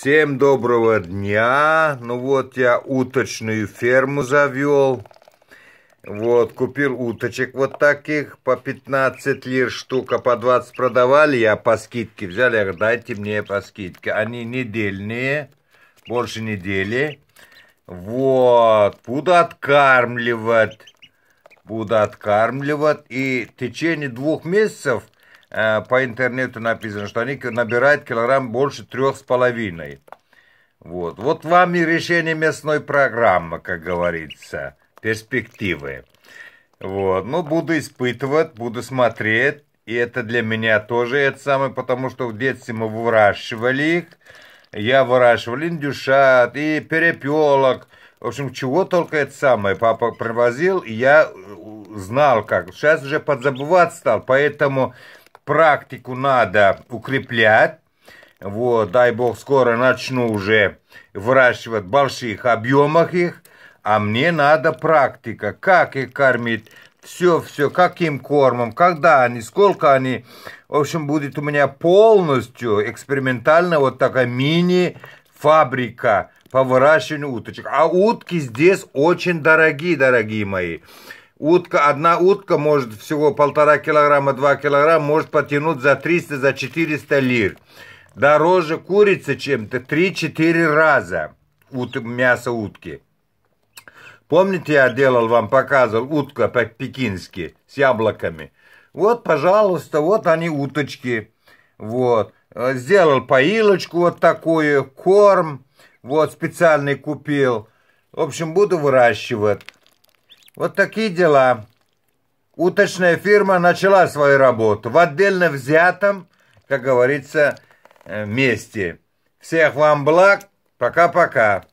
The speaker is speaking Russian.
Всем доброго дня. Ну вот я уточную ферму завел. Вот, купил уточек вот таких, по 15 лир штука, по 20 продавали, я по скидке взял, я говорю, дайте мне по скидке. Они недельные, больше недели. Вот, буду откармливать, буду откармливать, и в течение двух месяцев – Э, по интернету написано, что они набирают килограмм больше трех с половиной. Вот. вот вам и решение местной программы, как говорится, перспективы. Вот. Ну, буду испытывать, буду смотреть. И это для меня тоже это самое, потому что в детстве мы выращивали их. Я выращивал индюшат и перепелок. В общем, чего только это самое папа привозил, и я э, знал как. Сейчас уже подзабывать стал, поэтому практику надо укреплять. Вот, дай бог, скоро начну уже выращивать в больших объемах их. А мне надо практика, как их кормить, все, все, каким кормом, когда они, сколько они. В общем, будет у меня полностью экспериментально вот такая мини-фабрика по выращиванию уточек. А утки здесь очень дорогие, дорогие мои. Утка, одна утка может всего полтора килограмма, два килограмма, может потянуть за 300, за 400 лир. Дороже курица чем-то 3-4 раза ут, мясо утки. Помните, я делал вам, показывал утка по-пекински с яблоками? Вот, пожалуйста, вот они уточки. Вот. Сделал поилочку вот такую, корм. Вот, специальный купил. В общем, буду выращивать. Вот такие дела. Уточная фирма начала свою работу в отдельно взятом, как говорится, э, месте. Всех вам благ. Пока-пока.